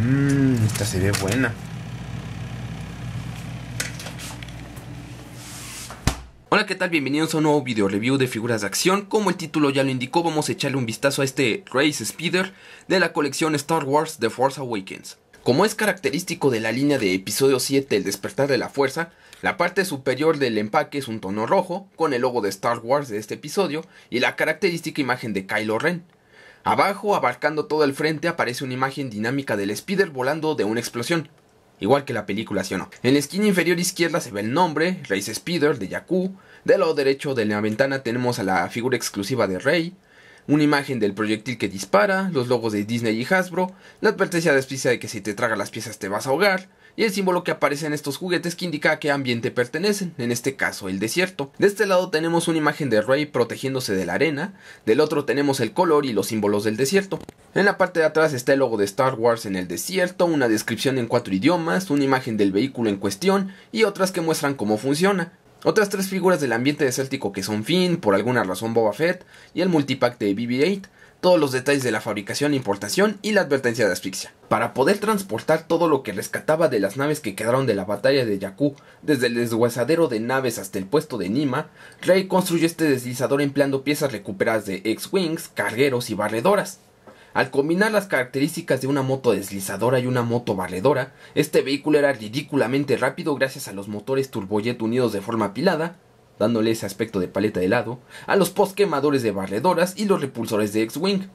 Mmm, esta se ve buena. Hola, ¿qué tal? Bienvenidos a un nuevo video review de figuras de acción. Como el título ya lo indicó, vamos a echarle un vistazo a este Race Speeder de la colección Star Wars The Force Awakens. Como es característico de la línea de episodio 7 El despertar de la fuerza, la parte superior del empaque es un tono rojo, con el logo de Star Wars de este episodio y la característica imagen de Kylo Ren. Abajo, abarcando todo el frente, aparece una imagen dinámica del Spider volando de una explosión. Igual que la película, ¿sí o no? En la esquina inferior izquierda se ve el nombre, Rey Spider de Yaku. Del lado derecho de la ventana tenemos a la figura exclusiva de Rey, una imagen del proyectil que dispara, los logos de Disney y Hasbro, la advertencia de de que si te traga las piezas te vas a ahogar, y el símbolo que aparece en estos juguetes que indica a qué ambiente pertenecen, en este caso el desierto. De este lado tenemos una imagen de Rey protegiéndose de la arena, del otro tenemos el color y los símbolos del desierto. En la parte de atrás está el logo de Star Wars en el desierto, una descripción en cuatro idiomas, una imagen del vehículo en cuestión y otras que muestran cómo funciona. Otras tres figuras del ambiente desértico que son Finn, por alguna razón Boba Fett y el multipack de BB-8, todos los detalles de la fabricación importación y la advertencia de asfixia para poder transportar todo lo que rescataba de las naves que quedaron de la batalla de Yaku, desde el desguazadero de naves hasta el puesto de Nima, Rey construyó este deslizador empleando piezas recuperadas de X-Wings, cargueros y barredoras. Al combinar las características de una moto deslizadora y una moto barredora, este vehículo era ridículamente rápido gracias a los motores turbojet unidos de forma apilada, dándole ese aspecto de paleta de helado, a los post quemadores de barredoras y los repulsores de X-Wing.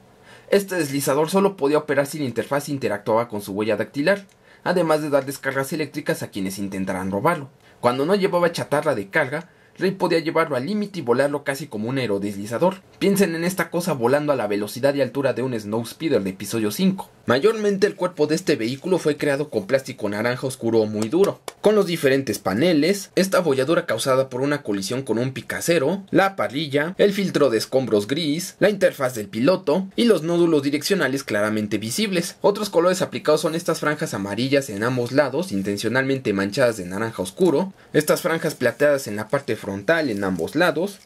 Este deslizador solo podía operar si la interfaz e interactuaba con su huella dactilar, además de dar descargas eléctricas a quienes intentaran robarlo. Cuando no llevaba chatarra de carga, Rey podía llevarlo al límite y volarlo casi como un aerodeslizador. Piensen en esta cosa volando a la velocidad y altura de un Snow Speeder de episodio 5. Mayormente el cuerpo de este vehículo fue creado con plástico naranja oscuro muy duro, con los diferentes paneles, esta abolladura causada por una colisión con un picacero, la parrilla, el filtro de escombros gris, la interfaz del piloto y los nódulos direccionales claramente visibles. Otros colores aplicados son estas franjas amarillas en ambos lados, intencionalmente manchadas de naranja oscuro, estas franjas plateadas en la parte frontal en ambos lados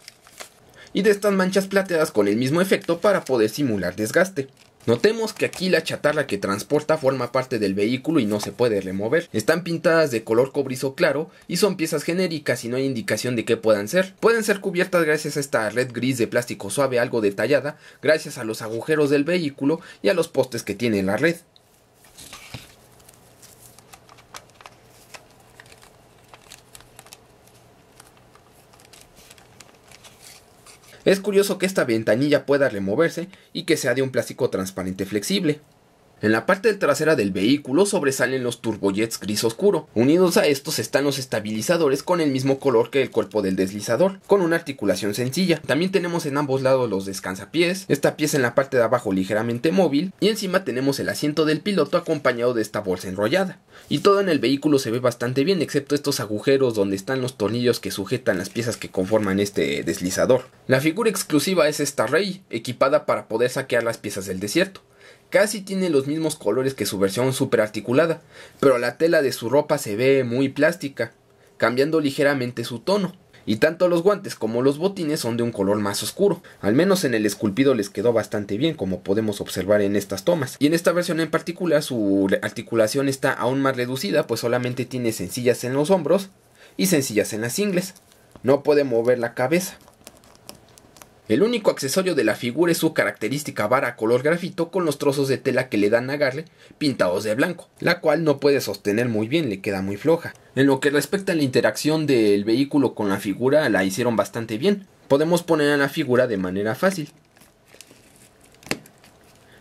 y de estas manchas plateadas con el mismo efecto para poder simular desgaste. Notemos que aquí la chatarra que transporta forma parte del vehículo y no se puede remover. Están pintadas de color cobrizo claro y son piezas genéricas y no hay indicación de qué puedan ser. Pueden ser cubiertas gracias a esta red gris de plástico suave algo detallada, gracias a los agujeros del vehículo y a los postes que tiene la red. Es curioso que esta ventanilla pueda removerse y que sea de un plástico transparente flexible. En la parte trasera del vehículo sobresalen los turbojets gris oscuro. Unidos a estos están los estabilizadores con el mismo color que el cuerpo del deslizador, con una articulación sencilla. También tenemos en ambos lados los descansapiés, esta pieza en la parte de abajo ligeramente móvil y encima tenemos el asiento del piloto acompañado de esta bolsa enrollada. Y todo en el vehículo se ve bastante bien excepto estos agujeros donde están los tornillos que sujetan las piezas que conforman este deslizador. La figura exclusiva es esta Rey, equipada para poder saquear las piezas del desierto. Casi tiene los mismos colores que su versión super articulada, pero la tela de su ropa se ve muy plástica, cambiando ligeramente su tono. Y tanto los guantes como los botines son de un color más oscuro. Al menos en el esculpido les quedó bastante bien, como podemos observar en estas tomas. Y en esta versión en particular su articulación está aún más reducida, pues solamente tiene sencillas en los hombros y sencillas en las ingles. No puede mover la cabeza. El único accesorio de la figura es su característica vara color grafito con los trozos de tela que le dan a Garle pintados de blanco, la cual no puede sostener muy bien, le queda muy floja. En lo que respecta a la interacción del vehículo con la figura, la hicieron bastante bien. Podemos poner a la figura de manera fácil.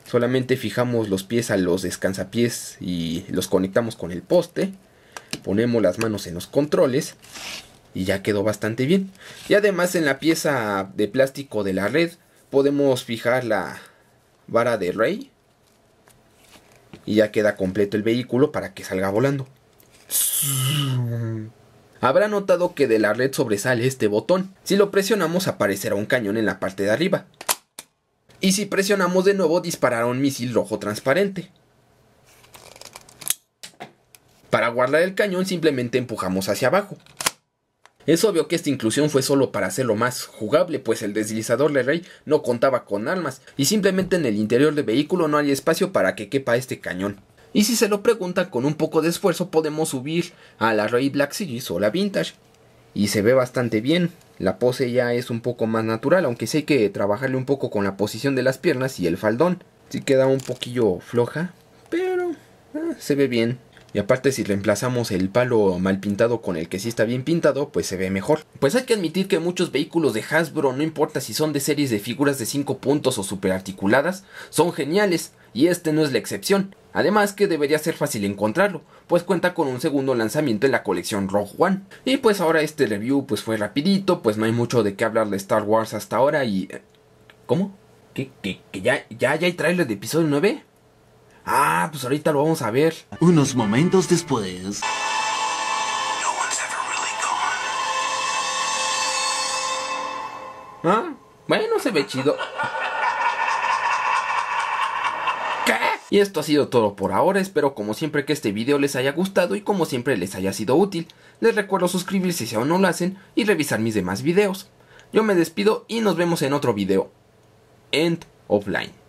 Solamente fijamos los pies a los descansapiés y los conectamos con el poste. Ponemos las manos en los controles y ya quedó bastante bien. Y además en la pieza de plástico de la red podemos fijar la vara de Rey y ya queda completo el vehículo para que salga volando. Habrá notado que de la red sobresale este botón. Si lo presionamos aparecerá un cañón en la parte de arriba. Y si presionamos de nuevo disparará un misil rojo transparente. Para guardar el cañón simplemente empujamos hacia abajo. Es obvio que esta inclusión fue solo para hacerlo más jugable, pues el deslizador de Rey no contaba con armas y simplemente en el interior del vehículo no hay espacio para que quepa este cañón. Y si se lo preguntan, con un poco de esfuerzo podemos subir a la Rey Black Series o la Vintage. Y se ve bastante bien, la pose ya es un poco más natural, aunque sé que trabajarle un poco con la posición de las piernas y el faldón. Si sí queda un poquillo floja, pero ah, se ve bien. Y aparte si reemplazamos el palo mal pintado con el que sí está bien pintado, pues se ve mejor. Pues hay que admitir que muchos vehículos de Hasbro, no importa si son de series de figuras de 5 puntos o articuladas, son geniales y este no es la excepción. Además que debería ser fácil encontrarlo, pues cuenta con un segundo lanzamiento en la colección Rogue One. Y pues ahora este review pues fue rapidito, pues no hay mucho de qué hablar de Star Wars hasta ahora y... Eh, ¿Cómo? ¿Que, que, ya, ya, ya hay trailer de episodio 9? Ah, pues ahorita lo vamos a ver. Unos momentos después. ah, bueno, se ve chido. ¿Qué? Y esto ha sido todo por ahora, espero como siempre que este video les haya gustado y como siempre les haya sido útil. Les recuerdo suscribirse si aún no lo hacen y revisar mis demás videos. Yo me despido y nos vemos en otro video. End of line.